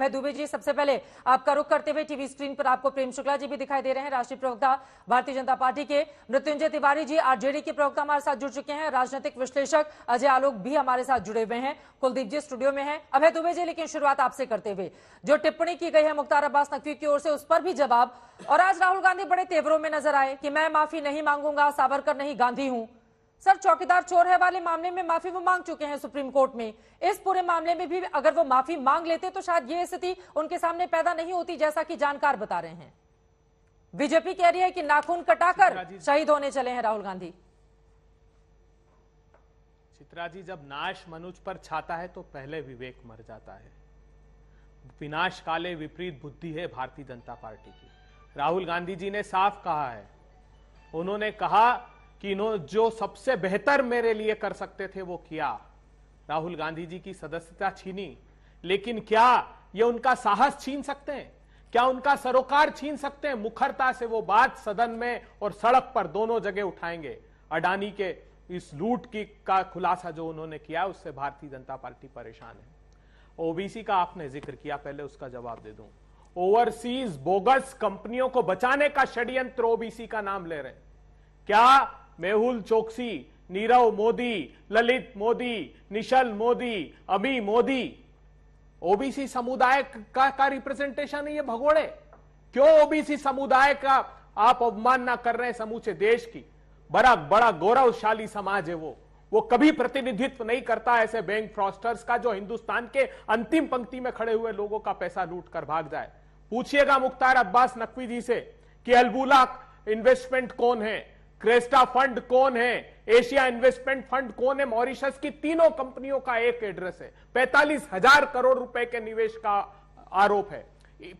अभय दुबे जी सबसे पहले आपका रुख करते हुए टीवी स्क्रीन पर आपको प्रेम शुक्ला जी भी दिखाई दे रहे हैं राष्ट्रीय प्रवक्ता भारतीय जनता पार्टी के मृत्युंजय तिवारी जी आरजेडी के प्रवक्ता हमारे साथ जुड़ चुके हैं राजनीतिक विश्लेषक अजय आलोक भी हमारे साथ जुड़े हुए हैं कुलदीप जी स्टूडियो में है अभय दुबे जी लेकिन शुरुआत आपसे करते हुए जो टिप्पणी की गई है मुख्तार अब्बास नकवी की ओर से उस पर भी जवाब और आज राहुल गांधी बड़े तेवरों में नजर आए कि मैं माफी नहीं मांगूंगा सावरकर नहीं गांधी हूं सर चौकीदार चोर है वाले मामले में माफी वो मांग चुके हैं सुप्रीम कोर्ट में इस पूरे मामले में भी अगर वो माफी मांग लेते तो शायद ये स्थिति उनके सामने पैदा नहीं होती जैसा कि जानकार बता रहे हैं बीजेपी कह रही है कि नाखून कटाकर शहीद होने चले हैं राहुल गांधी चित्रा जी जब नाश मनुज पर छाता है तो पहले विवेक मर जाता है विनाश काले विपरीत बुद्धि है भारतीय जनता पार्टी की राहुल गांधी जी ने साफ कहा है उन्होंने कहा कि इन्होंने जो सबसे बेहतर मेरे लिए कर सकते थे वो किया राहुल गांधी जी की सदस्यता छीनी लेकिन क्या ये उनका साहस छीन सकते हैं क्या उनका सरोकार छीन सकते हैं मुखरता से वो बात सदन में और सड़क पर दोनों जगह उठाएंगे अडानी के इस लूट की का खुलासा जो उन्होंने किया उससे भारतीय जनता पार्टी परेशान है ओबीसी का आपने जिक्र किया पहले उसका जवाब दे दूं ओवरसीज बोगस कंपनियों को बचाने का षड्यंत्र ओबीसी का नाम ले रहे हैं क्या मेहुल चौकसी नीरव मोदी ललित मोदी निशल मोदी अमी मोदी ओबीसी समुदाय का का रिप्रेजेंटेशन ये भगोड़े क्यों ओबीसी समुदाय का आप अवमानना कर रहे हैं समूचे देश की बड़ा बड़ा गौरवशाली समाज है वो वो कभी प्रतिनिधित्व नहीं करता ऐसे बैंक फ्रॉस्टर्स का जो हिंदुस्तान के अंतिम पंक्ति में खड़े हुए लोगों का पैसा लूट कर भाग जाए पूछिएगा मुख्तार अब्बास नकवी जी से कि अलबुला इन्वेस्टमेंट कौन है क्रेस्टा फंड कौन है एशिया इन्वेस्टमेंट फंड कौन है मॉरिशस की तीनों कंपनियों का एक एड्रेस है पैंतालीस हजार करोड़ रुपए के निवेश का आरोप है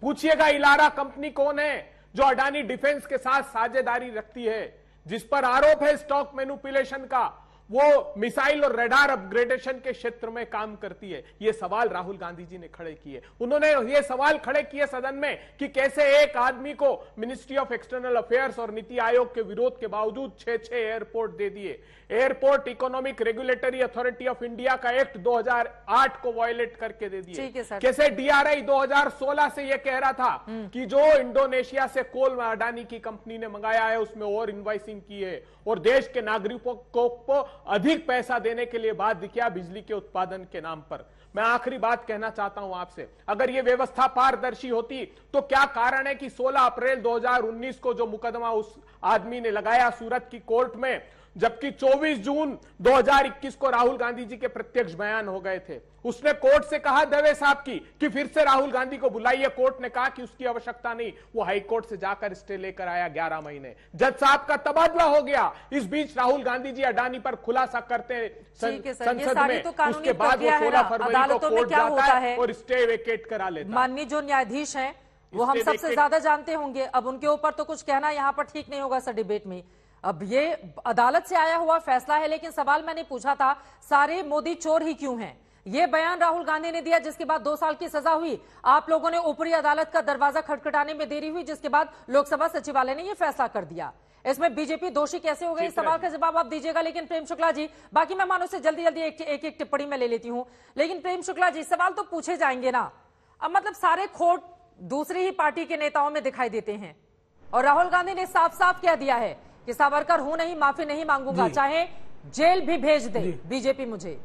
पूछिएगा इलारा कंपनी कौन है जो अडानी डिफेंस के साथ साझेदारी रखती है जिस पर आरोप है स्टॉक मेनुपुलेशन का वो मिसाइल और रेडार अपग्रेडेशन के क्षेत्र में काम करती है ये सवाल राहुल गांधी जी ने खड़े किए उन्होंने ये सवाल खड़े किए सदन में कि कैसे एक आदमी को मिनिस्ट्री ऑफ एक्सटर्नल अफेयर्स और नीति आयोग के विरोध के बावजूद छह छह एयरपोर्ट दे दिए airport economic regulatory authority of India का एक्ट दो को वायोलेट करके दे दिए कैसे डीआरआई दो से यह कह रहा था हम्म। कि जो इंडोनेशिया से कोल अडानी की कंपनी ने मंगाया है उसमें ओवर इन्वाइसिंग की है और देश के नागरिकों को अधिक पैसा देने के लिए बाध्य किया बिजली के उत्पादन के नाम पर मैं आखिरी बात कहना चाहता हूं आपसे अगर यह व्यवस्था पारदर्शी होती तो क्या कारण है कि 16 अप्रैल 2019 को जो मुकदमा उस आदमी ने लगाया सूरत की कोर्ट में जबकि 24 जून 2021 को राहुल गांधी जी के प्रत्यक्ष बयान हो गए थे उसने कोर्ट से कहा दवे साहब की कि फिर से राहुल गांधी को बुलाइए कोर्ट ने कहा कि उसकी आवश्यकता नहीं वो हाईकोर्ट से जाकर स्टे लेकर आया 11 महीने जज साहब का तबादला हो गया इस बीच राहुल गांधी जी अडानी पर खुद खुलासा करते हैं संसद में तो उसके बाद वो सोलह फरवरी को कोर्ट जाता होता है और स्टे वेकेट करा लेता माननीय जो न्यायाधीश हैं वो हम सबसे ज्यादा जानते होंगे अब उनके ऊपर तो कुछ कहना यहाँ पर ठीक नहीं होगा सर डिबेट में अब ये अदालत से आया हुआ फैसला है लेकिन सवाल मैंने पूछा था सारे मोदी चोर ही क्यों हैं ये बयान राहुल गांधी ने दिया जिसके बाद दो साल की सजा हुई आप लोगों ने ऊपरी अदालत का दरवाजा खटखटाने में देरी हुई जिसके बाद लोकसभा सचिवालय ने यह फैसला कर दिया इसमें बीजेपी दोषी कैसे हो गई इस सवाल का जवाब आप दीजिएगा लेकिन प्रेम शुक्ला जी बाकी मैं मानो से जल्दी जल्दी एक एक, एक टिप्पणी में ले लेती हूँ लेकिन प्रेम शुक्ला जी सवाल तो पूछे जाएंगे ना अब मतलब सारे खोट दूसरी ही पार्टी के नेताओं में दिखाई देते हैं और राहुल गांधी ने साफ साफ कह दिया है कि सावरकर हूं नहीं माफी नहीं मांगूंगा चाहे जेल भी भेज दे बीजेपी मुझे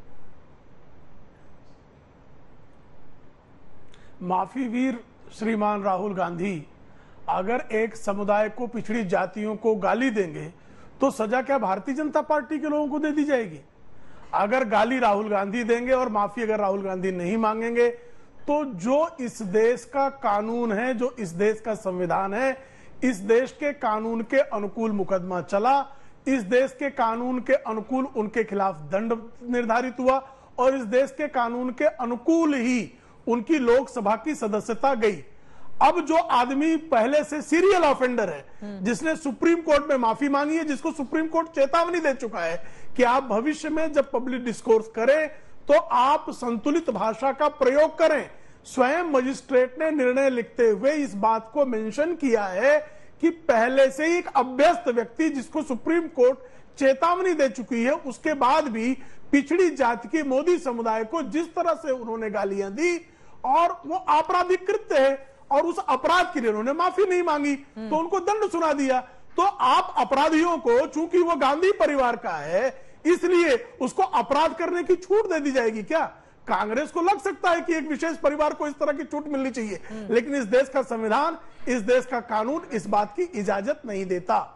माफीवीर श्रीमान राहुल गांधी अगर एक समुदाय को पिछड़ी जातियों को गाली देंगे तो सजा क्या भारतीय जनता पार्टी के लोगों को दे दी जाएगी अगर गाली राहुल गांधी देंगे और माफी अगर राहुल गांधी नहीं मांगेंगे तो जो इस देश का कानून है जो इस देश का संविधान है इस देश के कानून के अनुकूल मुकदमा चला इस देश के कानून के अनुकूल उनके खिलाफ दंड निर्धारित हुआ और इस देश के कानून के अनुकूल ही उनकी लोकसभा की सदस्यता गई अब जो आदमी पहले से सीरियल ऑफेंडर है हम्म। जिसने सुप्रीम कोर्ट में माफी मांगी है जिसको सुप्रीम कोर्ट चेतावनी दे चुका है कि आप भविष्य में जब पब्लिक डिस्कोर्स करें तो आप संतुलित भाषा का प्रयोग करें स्वयं मजिस्ट्रेट ने निर्णय लिखते हुए इस बात को मेंशन किया है कि पहले से ही एक अभ्यस्त व्यक्ति जिसको सुप्रीम कोर्ट चेतावनी दे चुकी है उसके बाद भी पिछड़ी जाति के मोदी समुदाय को जिस तरह से उन्होंने गालियां दी और वो आपराधिक कृत्य है और उस अपराध के लिए उन्होंने माफी नहीं मांगी हम्म। तो उनको दंड सुना दिया तो आप अपराधियों को चूंकि वो गांधी परिवार का है इसलिए उसको अपराध करने की छूट दे दी जाएगी क्या कांग्रेस को लग सकता है कि एक विशेष परिवार को इस तरह की छूट मिलनी चाहिए हम्म। लेकिन इस देश का संविधान इस देश का कानून इस बात की इजाजत नहीं देता